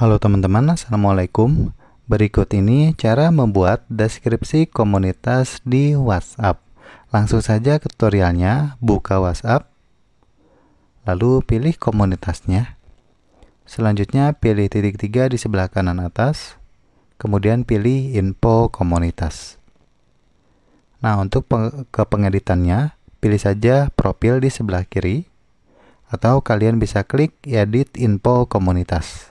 Halo teman-teman, Assalamualaikum. Berikut ini cara membuat deskripsi komunitas di WhatsApp. Langsung saja ke tutorialnya, buka WhatsApp, lalu pilih komunitasnya. Selanjutnya pilih titik tiga di sebelah kanan atas, kemudian pilih info komunitas. Nah, untuk kepengeditannya, ke pengeditannya, pilih saja profil di sebelah kiri, atau kalian bisa klik edit info komunitas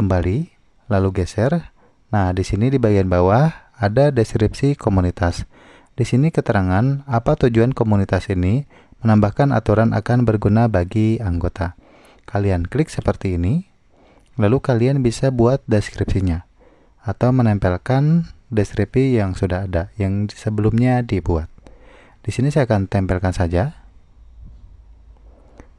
kembali, lalu geser. Nah, di sini di bagian bawah ada deskripsi komunitas. Di sini keterangan apa tujuan komunitas ini menambahkan aturan akan berguna bagi anggota. Kalian klik seperti ini, lalu kalian bisa buat deskripsinya atau menempelkan deskripsi yang sudah ada yang sebelumnya dibuat. Di sini saya akan tempelkan saja.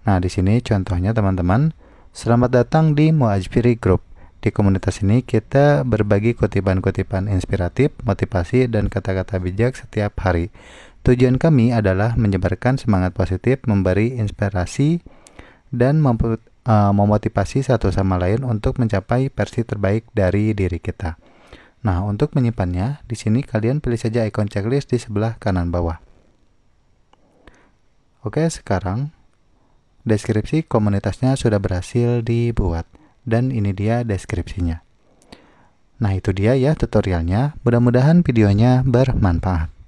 Nah, di sini contohnya teman-teman, selamat datang di Muajpiri Group. Di komunitas ini kita berbagi kutipan-kutipan inspiratif, motivasi, dan kata-kata bijak setiap hari. Tujuan kami adalah menyebarkan semangat positif, memberi inspirasi, dan eh, memotivasi satu sama lain untuk mencapai versi terbaik dari diri kita. Nah, untuk menyimpannya, di sini kalian pilih saja ikon checklist di sebelah kanan bawah. Oke, sekarang deskripsi komunitasnya sudah berhasil dibuat dan ini dia deskripsinya. Nah itu dia ya tutorialnya, mudah-mudahan videonya bermanfaat.